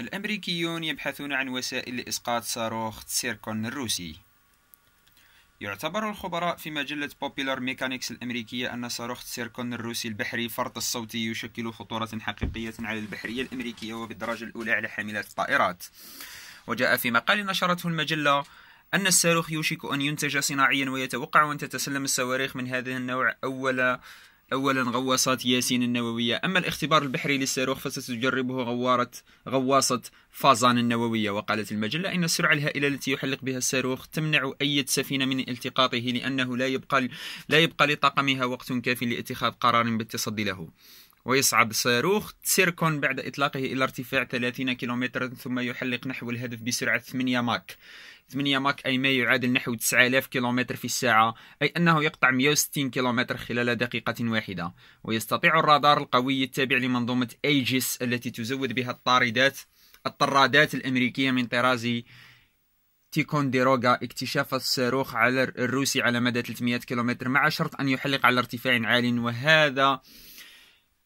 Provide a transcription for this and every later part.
الأمريكيون يبحثون عن وسائل لإسقاط صاروخ سيركون الروسي يعتبر الخبراء في مجلة بوبيلر ميكانيكس الأمريكية أن صاروخ سيركون الروسي البحري فرط الصوتي يشكل خطورة حقيقية على البحرية الأمريكية وبالدرجة الأولى على حاملات الطائرات وجاء في مقال نشرته المجلة أن الصاروخ يوشك أن ينتج صناعيا ويتوقع أن تتسلم الصواريخ من هذا النوع أول أولا غواصات ياسين النووية أما الاختبار البحري للصاروخ فستجربه غوارة غواصة فازان النووية وقالت المجلة إن السرعة الهائلة التي يحلق بها الصاروخ تمنع أي سفينة من التقاطه لأنه لا يبقى لا يبقى لطاقمها وقت كاف لاتخاذ قرار بالتصدي له ويصعد صاروخ سيركون بعد إطلاقه إلى ارتفاع 30 كيلومترا ثم يحلق نحو الهدف بسرعة 8 ماك 8 ماك أي ما يعادل نحو 9000 كيلومتر في الساعة أي أنه يقطع 160 كيلومتر خلال دقيقة واحدة ويستطيع الرادار القوي التابع لمنظومة أيجيس التي تزود بها الطاردات الطرادات الأمريكية من طراز تيكونديروغا اكتشاف الصاروخ على الروسي على مدى 300 كيلومتر مع شرط أن يحلق على ارتفاع عال وهذا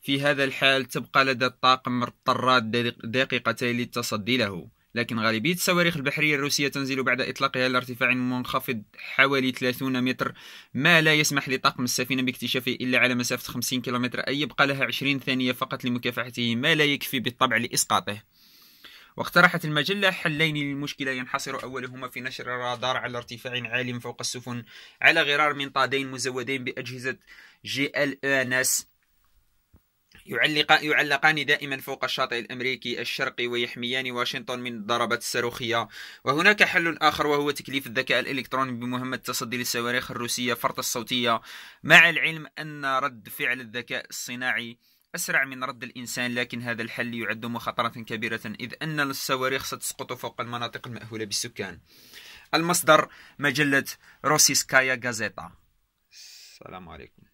في هذا الحال تبقى لدى الطاقم الطراد دقيقتين للتصدي له لكن غالبية الصواريخ البحرية الروسية تنزل بعد إطلاقها لارتفاع منخفض حوالي 30 متر ما لا يسمح لطاقم السفينة باكتشافه إلا على مسافة 50 كيلومتر أي يبقى لها 20 ثانية فقط لمكافحته ما لا يكفي بالطبع لإسقاطه واقترحت المجلة حلين للمشكلة ينحصر أولهما في نشر الرادار على ارتفاع عال فوق السفن على غرار منطادين مزودين بأجهزة جي ال ناس يعلق يعلقان دائما فوق الشاطئ الامريكي الشرقي ويحميان واشنطن من الضربات الصاروخيه وهناك حل اخر وهو تكليف الذكاء الالكتروني بمهمه التصدي للصواريخ الروسيه فرط الصوتيه مع العلم ان رد فعل الذكاء الصناعي أسرع من رد الإنسان لكن هذا الحل يعد مخاطرة كبيرة إذ أن الصواريخ ستسقط فوق المناطق المأهولة بالسكان المصدر مجلة روسيسكايا غازيتا السلام عليكم